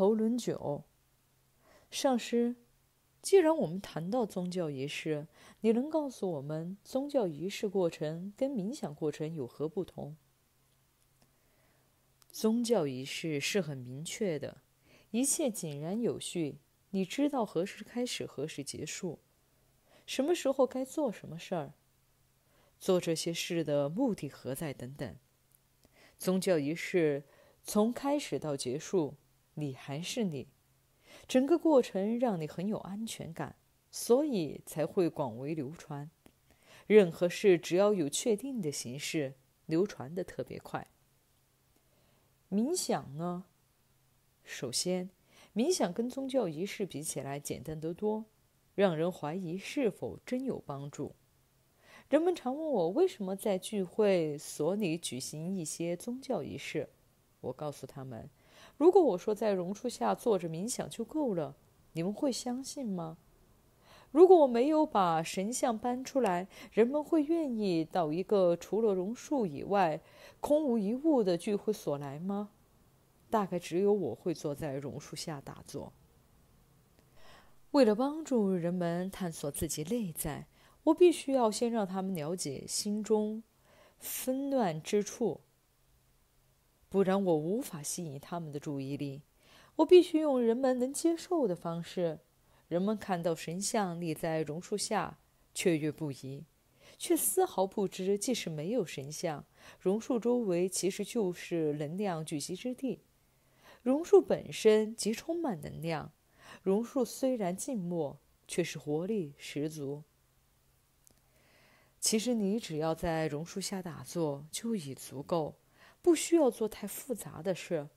头轮九，上师，既然我们谈到宗教仪式，你能告诉我们宗教仪式过程跟冥想过程有何不同？宗教仪式是很明确的，一切井然有序。你知道何时开始，何时结束，什么时候该做什么事儿，做这些事的目的何在，等等。宗教仪式从开始到结束。你还是你，整个过程让你很有安全感，所以才会广为流传。任何事只要有确定的形式，流传的特别快。冥想呢？首先，冥想跟宗教仪式比起来简单得多，让人怀疑是否真有帮助。人们常问我为什么在聚会所里举行一些宗教仪式，我告诉他们。如果我说在榕树下坐着冥想就够了，你们会相信吗？如果我没有把神像搬出来，人们会愿意到一个除了榕树以外空无一物的聚会所来吗？大概只有我会坐在榕树下打坐。为了帮助人们探索自己内在，我必须要先让他们了解心中纷乱之处。不然我无法吸引他们的注意力。我必须用人们能接受的方式。人们看到神像立在榕树下，雀跃不已，却丝毫不知，即使没有神像，榕树周围其实就是能量聚集之地。榕树本身即充满能量。榕树虽然静默，却是活力十足。其实你只要在榕树下打坐，就已足够。不需要做太复杂的事，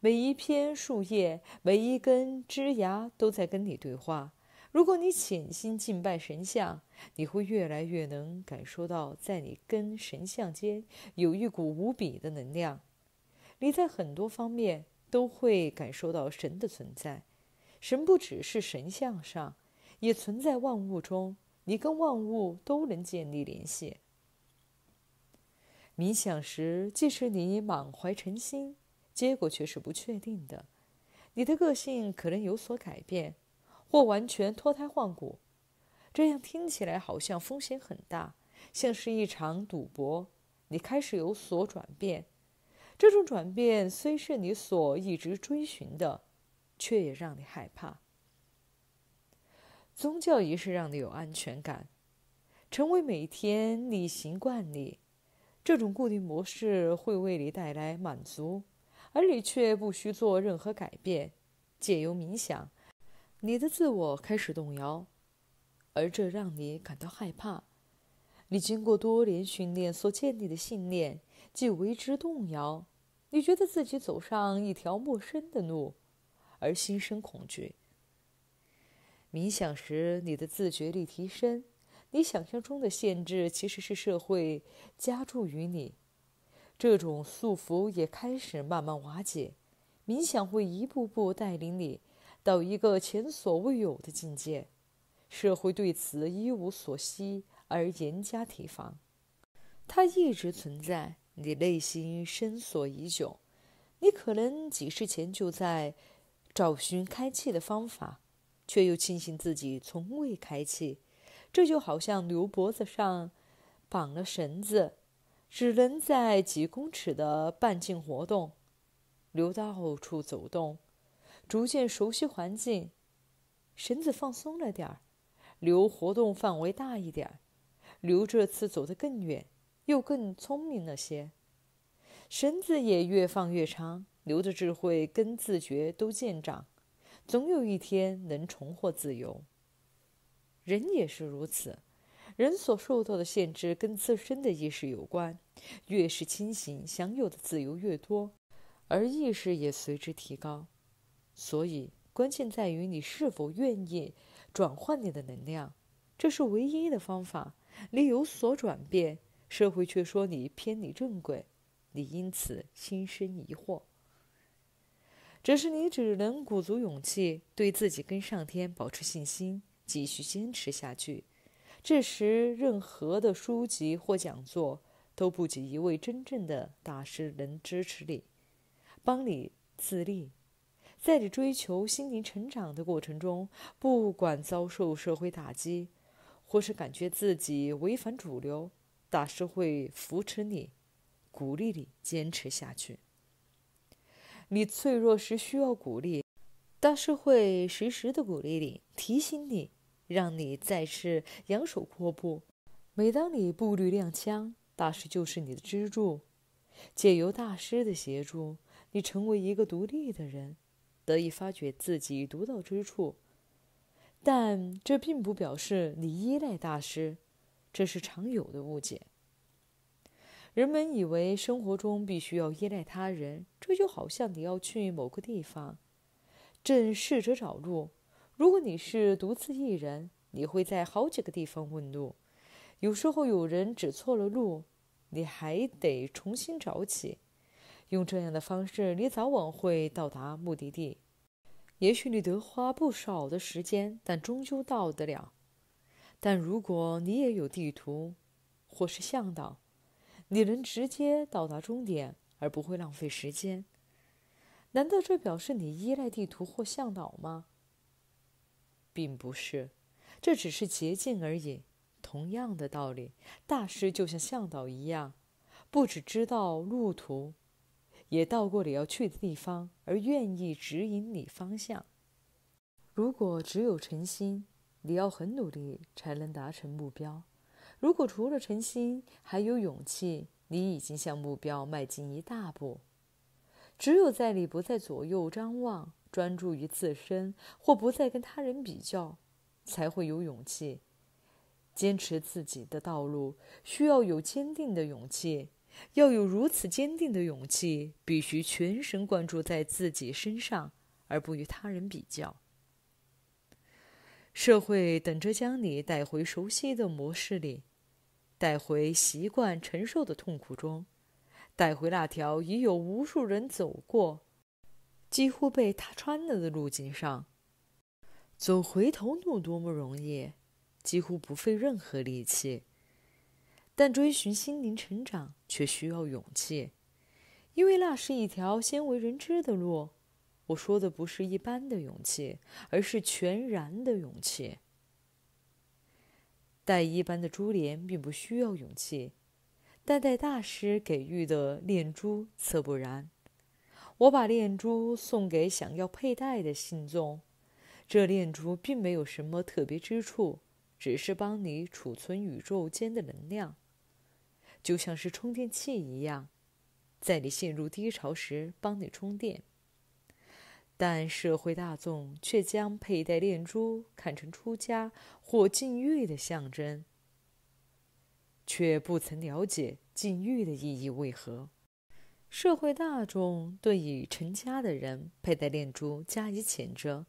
每一片树叶、每一根枝芽都在跟你对话。如果你潜心敬拜神像，你会越来越能感受到，在你跟神像间有一股无比的能量。你在很多方面都会感受到神的存在，神不只是神像上，也存在万物中。你跟万物都能建立联系。冥想时，即使你满怀诚心，结果却是不确定的。你的个性可能有所改变，或完全脱胎换骨。这样听起来好像风险很大，像是一场赌博。你开始有所转变，这种转变虽是你所一直追寻的，却也让你害怕。宗教仪式让你有安全感，成为每天例行惯例。这种固定模式会为你带来满足，而你却不需做任何改变。借由冥想，你的自我开始动摇，而这让你感到害怕。你经过多年训练所建立的信念即为之动摇，你觉得自己走上一条陌生的路，而心生恐惧。冥想时，你的自觉力提升。你想象中的限制其实是社会加注于你，这种束缚也开始慢慢瓦解，冥想会一步步带领你到一个前所未有的境界。社会对此一无所悉而严加提防，它一直存在，你内心深锁已久。你可能几世前就在找寻开气的方法，却又庆幸自己从未开气。这就好像牛脖子上绑了绳子，只能在几公尺的半径活动。牛到处走动，逐渐熟悉环境，绳子放松了点儿，牛活动范围大一点。牛这次走得更远，又更聪明了些，绳子也越放越长。牛的智慧跟自觉都见长，总有一天能重获自由。人也是如此，人所受到的限制跟自身的意识有关。越是清醒，享有的自由越多，而意识也随之提高。所以，关键在于你是否愿意转换你的能量，这是唯一的方法。你有所转变，社会却说你偏离正轨，你因此心生疑惑。只是你只能鼓足勇气，对自己跟上天保持信心。继续坚持下去。这时，任何的书籍或讲座都不及一位真正的大师能支持你，帮你自立。在你追求心灵成长的过程中，不管遭受社会打击，或是感觉自己违反主流，大师会扶持你，鼓励你坚持下去。你脆弱时需要鼓励，大师会时时的鼓励你，提醒你。让你再次扬手阔步。每当你步履踉跄，大师就是你的支柱。借由大师的协助，你成为一个独立的人，得以发掘自己独到之处。但这并不表示你依赖大师，这是常有的误解。人们以为生活中必须要依赖他人，这就好像你要去某个地方，正试着找路。如果你是独自一人，你会在好几个地方问路，有时候有人指错了路，你还得重新找起。用这样的方式，你早晚会到达目的地。也许你得花不少的时间，但终究到得了。但如果你也有地图，或是向导，你能直接到达终点，而不会浪费时间。难道这表示你依赖地图或向导吗？并不是，这只是捷径而已。同样的道理，大师就像向导一样，不只知道路途，也到过你要去的地方，而愿意指引你方向。如果只有诚心，你要很努力才能达成目标；如果除了诚心还有勇气，你已经向目标迈进一大步。只有在你不在左右张望。专注于自身，或不再跟他人比较，才会有勇气坚持自己的道路。需要有坚定的勇气，要有如此坚定的勇气，必须全神贯注在自己身上，而不与他人比较。社会等着将你带回熟悉的模式里，带回习惯承受的痛苦中，带回那条已有无数人走过。几乎被踏穿了的路径上，走回头路多么容易，几乎不费任何力气。但追寻心灵成长却需要勇气，因为那是一条鲜为人知的路。我说的不是一般的勇气，而是全然的勇气。戴一般的珠帘并不需要勇气，但戴大师给予的念珠则不然。我把念珠送给想要佩戴的信众。这念珠并没有什么特别之处，只是帮你储存宇宙间的能量，就像是充电器一样，在你陷入低潮时帮你充电。但社会大众却将佩戴念珠看成出家或禁欲的象征，却不曾了解禁欲的意义为何。社会大众对已成家的人佩戴念珠加以谴责，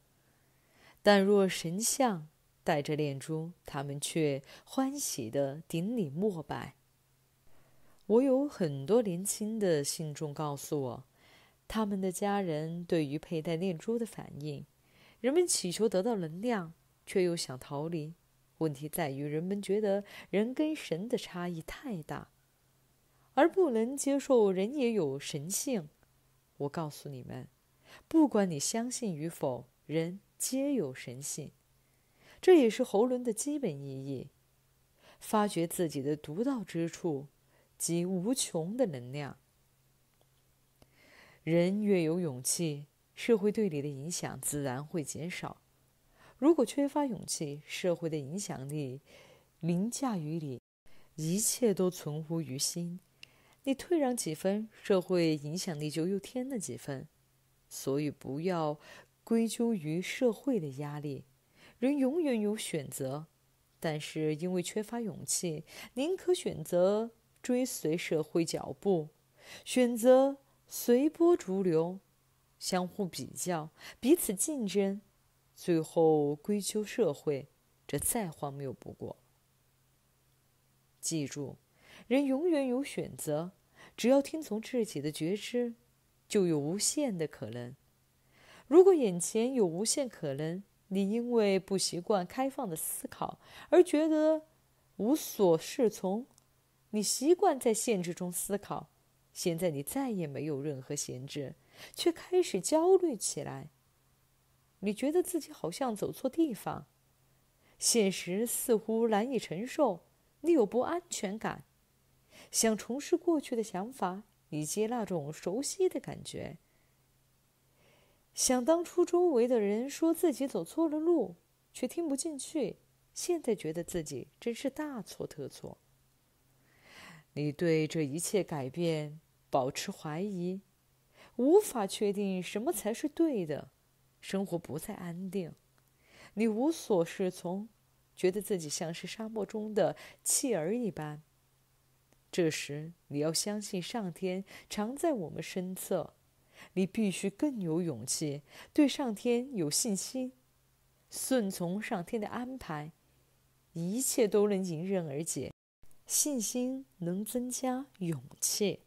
但若神像戴着念珠，他们却欢喜的顶礼膜拜。我有很多年轻的信众告诉我，他们的家人对于佩戴念珠的反应：人们祈求得到能量，却又想逃离。问题在于，人们觉得人跟神的差异太大。而不能接受人也有神性，我告诉你们，不管你相信与否，人皆有神性，这也是喉轮的基本意义。发掘自己的独到之处及无穷的能量。人越有勇气，社会对你的影响自然会减少。如果缺乏勇气，社会的影响力凌驾于你，一切都存乎于心。你退让几分，社会影响力就又添了几分。所以不要归咎于社会的压力，人永远有选择，但是因为缺乏勇气，宁可选择追随社会脚步，选择随波逐流，相互比较，彼此竞争，最后归咎社会，这再荒谬不过。记住。人永远有选择，只要听从自己的觉知，就有无限的可能。如果眼前有无限可能，你因为不习惯开放的思考而觉得无所适从；你习惯在限制中思考，现在你再也没有任何闲置，却开始焦虑起来。你觉得自己好像走错地方，现实似乎难以承受，你有不安全感。想重拾过去的想法，以及那种熟悉的感觉。想当初，周围的人说自己走错了路，却听不进去。现在觉得自己真是大错特错。你对这一切改变保持怀疑，无法确定什么才是对的。生活不再安定，你无所适从，觉得自己像是沙漠中的弃儿一般。这时，你要相信上天常在我们身侧，你必须更有勇气，对上天有信心，顺从上天的安排，一切都能迎刃而解。信心能增加勇气。